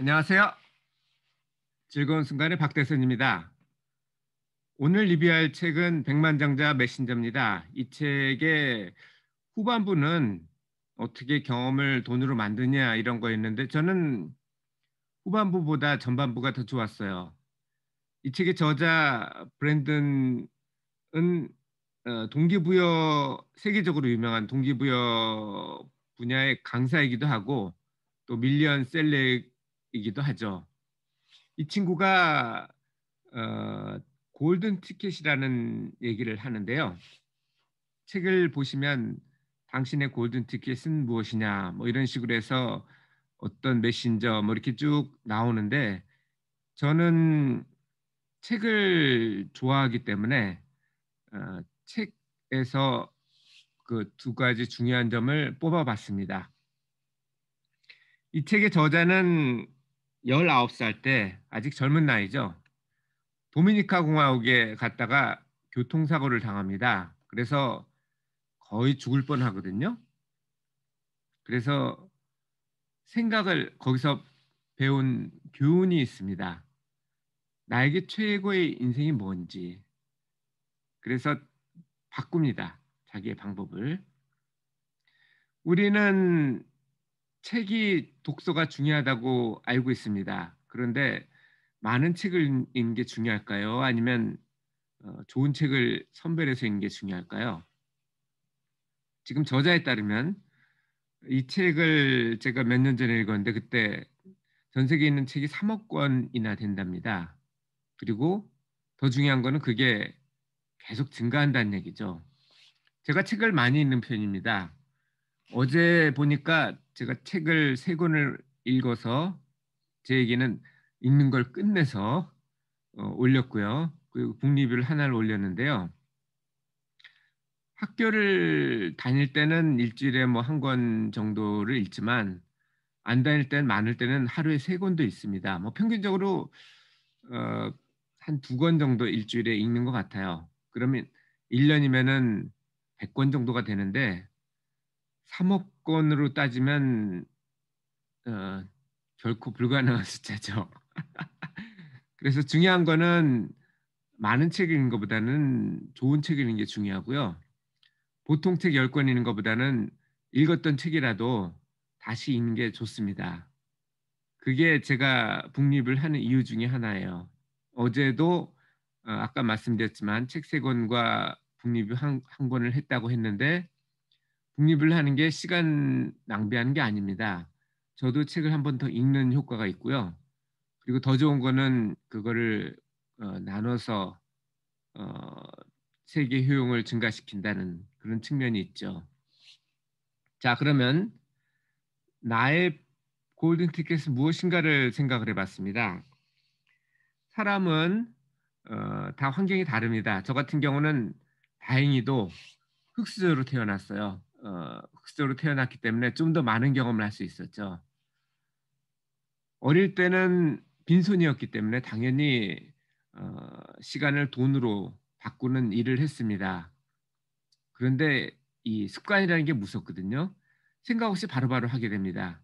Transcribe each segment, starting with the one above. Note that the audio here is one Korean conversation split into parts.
안녕하세요. 즐거운 순간의 박대선입니다. 오늘 리뷰할 책은 백만장자 메신저입니다. 이 책의 후반부는 어떻게 경험을 돈으로 만드냐 이런 거였는데 저는 후반부보다 전반부가 더 좋았어요. 이 책의 저자 브랜든은 어, 동기부여 세계적으로 유명한 동기부여 분야의 강사이기도 하고 또 밀리언 셀렉 이기도 하죠. 이 친구가 어, 골든 티켓이라는 얘기를 하는데요. 책을 보시면 당신의 골든 티켓은 무엇이냐 뭐 이런 식으로 해서 어떤 메신저 뭐 이렇게 쭉 나오는데 저는 책을 좋아하기 때문에 어, 책에서 그 두 가지 중요한 점을 뽑아봤습니다. 이 책의 저자는 열아홉 살 때 아직 젊은 나이죠. 도미니카 공화국에 갔다가 교통사고를 당합니다. 그래서 거의 죽을 뻔 하거든요. 그래서 생각을 거기서 배운 교훈이 있습니다. 나에게 최고의 인생이 뭔지. 그래서 바꿉니다. 자기의 방법을. 우리는 책이 독서가 중요하다고 알고 있습니다. 그런데 많은 책을 읽는 게 중요할까요? 아니면 어, 좋은 책을 선별해서 읽는 게 중요할까요? 지금 저자에 따르면 이 책을 제가 몇 년 전에 읽었는데 그때 전 세계에 있는 책이 3억 권이나 된답니다. 그리고 더 중요한 거는 그게 계속 증가한다는 얘기죠. 제가 책을 많이 읽는 편입니다. 어제 보니까 제가 책을 세 권을 읽어서 제 얘기는 읽는 걸 끝내서 어, 올렸고요. 그리고 북리뷰를 하나를 올렸는데요. 학교를 다닐 때는 일주일에 뭐 한 권 정도를 읽지만 안 다닐 때는 많을 때는 하루에 세 권도 있습니다. 뭐 평균적으로 어, 한 두 권 정도 일주일에 읽는 것 같아요. 그러면 1년이면은 100권 정도가 되는데 3억건으로 따지면 어, 결코 불가능한 숫자죠. 그래서 중요한 거는 많은 책 읽는 것보다는 좋은 책 읽는 게 중요하고요. 보통 책 10권 읽는 것보다는 읽었던 책이라도 다시 읽는 게 좋습니다. 그게 제가 북립을 하는 이유 중에 하나예요. 어제도 어, 아까 말씀드렸지만 책 세 권과 북립을 한, 한 권을 했다고 했는데 독립을 하는 게 시간 낭비하는 게 아닙니다. 저도 책을 한 번 더 읽는 효과가 있고요. 그리고 더 좋은 거는 그거를 어, 나눠서 어, 세계 효용을 증가시킨다는 그런 측면이 있죠. 자 그러면 나의 골든 티켓은 무엇인가를 생각을 해봤습니다. 사람은 어, 다 환경이 다릅니다. 저 같은 경우는 다행히도 흙수저로 태어났어요. 흑수저로 어, 태어났기 때문에 좀 더 많은 경험을 할 수 있었죠. 어릴 때는 빈손이었기 때문에 당연히 어, 시간을 돈으로 바꾸는 일을 했습니다. 그런데 이 습관이라는 게 무섭거든요. 생각 없이 바로바로 바로 하게 됩니다.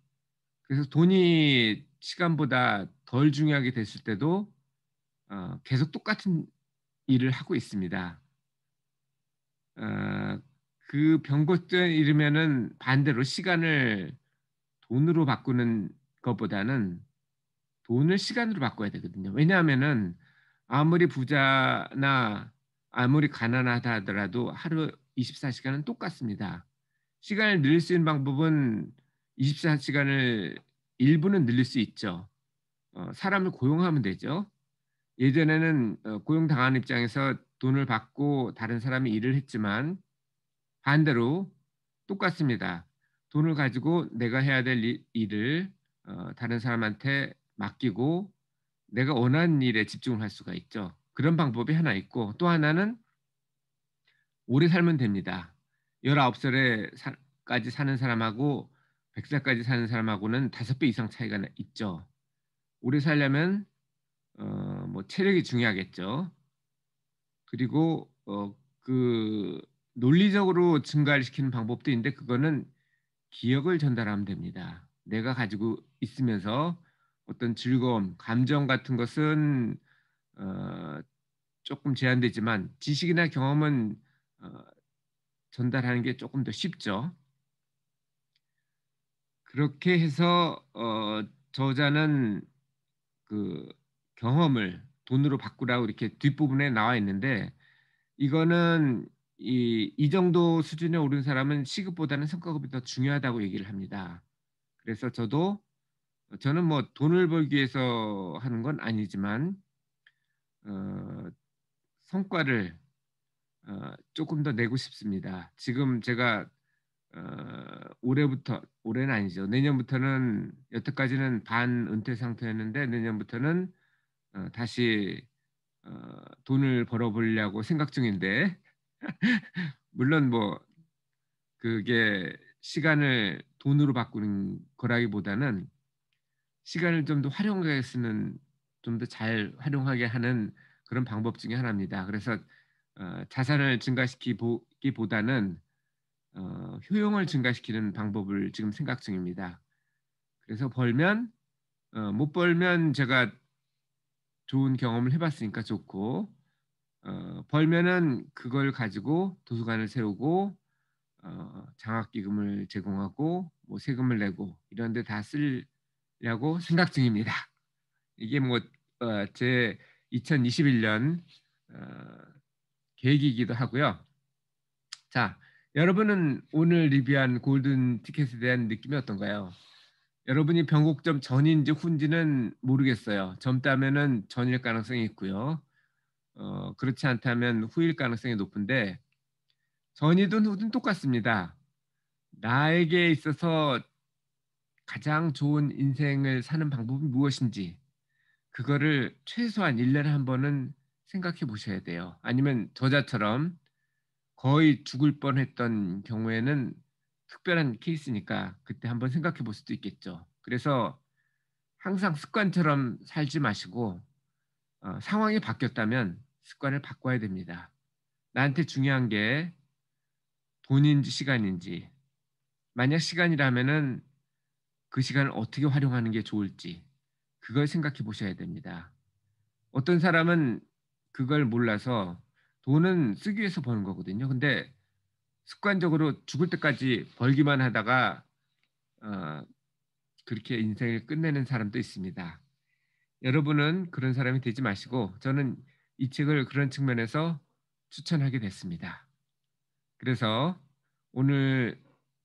그래서 돈이 시간보다 덜 중요하게 됐을 때도 어, 계속 똑같은 일을 하고 있습니다. 어, 그 병고죄 이름에는 반대로 시간을 돈으로 바꾸는 것보다는 돈을 시간으로 바꿔야 되거든요. 왜냐하면은 아무리 부자나 아무리 가난하다 하더라도 하루 24시간은 똑같습니다. 시간을 늘릴 수 있는 방법은 24시간을 일부는 늘릴 수 있죠. 어, 사람을 고용하면 되죠. 예전에는 어, 고용당한 입장에서 돈을 받고 다른 사람이 일을 했지만 반대로 똑같습니다. 돈을 가지고 내가 해야 될 일을 어, 다른 사람한테 맡기고 내가 원하는 일에 집중을 할 수가 있죠. 그런 방법이 하나 있고 또 하나는 오래 살면 됩니다. 19살까지 사는 사람하고 100살까지 사는 사람하고는 5배 이상 차이가 있죠. 오래 살려면 어, 뭐 체력이 중요하겠죠. 그리고 어, 그 논리적으로 증가시키는 방법도 있는데 그거는 기억을 전달하면 됩니다. 내가 가지고 있으면서 어떤 즐거움, 감정 같은 것은 어, 조금 제한되지만 지식이나 경험은 어, 전달하는 게 조금 더 쉽죠. 그렇게 해서 어, 저자는 그 경험을 돈으로 바꾸라고 이렇게 뒷부분에 나와 있는데 이거는 이, 이 정도 수준에 오른 사람은 시급보다는 성과급이 더 중요하다고 얘기를 합니다. 그래서 저도 저는 뭐 돈을 벌기 위해서 하는 건 아니지만 어, 성과를 어, 조금 더 내고 싶습니다. 지금 제가 어, 올해부터 올해는 아니죠. 내년부터는 여태까지는 반 은퇴 상태였는데 내년부터는 어, 다시 어, 돈을 벌어보려고 생각 중인데 물론 뭐 그게 시간을 돈으로 바꾸는 거라기보다는 시간을 좀 더 활용하게 쓰는 좀 더 잘 활용하게 하는 그런 방법 중에 하나입니다. 그래서 어, 자산을 증가시키기보다는 어, 효용을 증가시키는 방법을 지금 생각 중입니다. 그래서 벌면 어, 못 벌면 제가 좋은 경험을 해봤으니까 좋고 어, 벌면은 그걸 가지고 도서관을 세우고 어, 장학기금을 제공하고 뭐 세금을 내고 이런데 다 쓰려고 생각 중입니다. 이게 뭐제 어, 2021년 어, 계획이기도 하고요. 자, 여러분은 오늘 리뷰한 골든 티켓에 대한 느낌이 어떤가요? 여러분이 변곡점 전인지 훈지는 모르겠어요. 젊다면 전일 가능성이 있고요. 어, 그렇지 않다면 후일 가능성이 높은데 전이든 후든 똑같습니다. 나에게 있어서 가장 좋은 인생을 사는 방법이 무엇인지 그거를 최소한 1년에 한 번은 생각해 보셔야 돼요. 아니면 저자처럼 거의 죽을 뻔했던 경우에는 특별한 케이스니까 그때 한 번 생각해 볼 수도 있겠죠. 그래서 항상 습관처럼 살지 마시고 어, 상황이 바뀌었다면 습관을 바꿔야 됩니다. 나한테 중요한 게 돈인지 시간인지 만약 시간이라면은 그 시간을 어떻게 활용하는 게 좋을지 그걸 생각해 보셔야 됩니다. 어떤 사람은 그걸 몰라서 돈은 쓰기 위해서 버는 거거든요. 근데 습관적으로 죽을 때까지 벌기만 하다가 어, 그렇게 인생을 끝내는 사람도 있습니다. 여러분은 그런 사람이 되지 마시고 저는 이 책을 그런 측면에서 추천하게 됐습니다. 그래서 오늘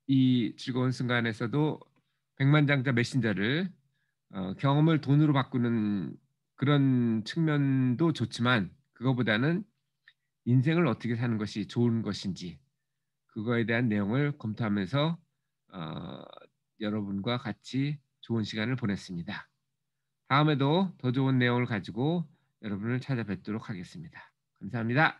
이 즐거운 순간에서도 백만장자 메신저를 어, 경험을 돈으로 바꾸는 그런 측면도 좋지만 그거보다는 인생을 어떻게 사는 것이 좋은 것인지 그거에 대한 내용을 검토하면서 어, 여러분과 같이 좋은 시간을 보냈습니다. 다음에도 더 좋은 내용을 가지고 여러분을 찾아뵙도록 하겠습니다. 감사합니다.